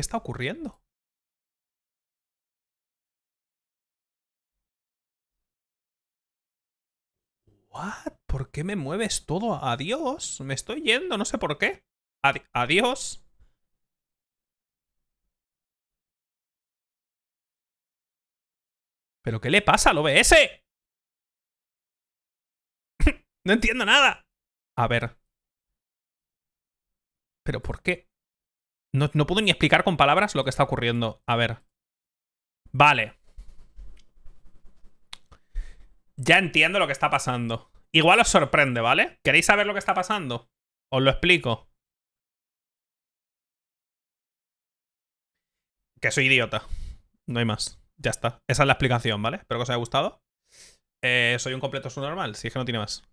¿Qué está ocurriendo? ¿What? ¿Por qué me mueves todo? Adiós. Me estoy yendo, no sé por qué. adiós. ¿Pero qué le pasa al OBS? no entiendo nada. A ver. ¿Pero por qué? No, puedo ni explicar con palabras lo que está ocurriendo. A ver. Vale. Ya entiendo lo que está pasando. Igual os sorprende, ¿vale? ¿Queréis saber lo que está pasando? Os lo explico. Que soy idiota. No hay más. Ya está. Esa es la explicación, ¿vale? Espero que os haya gustado. Eh, soy un completo subnormal, si es que no tiene más.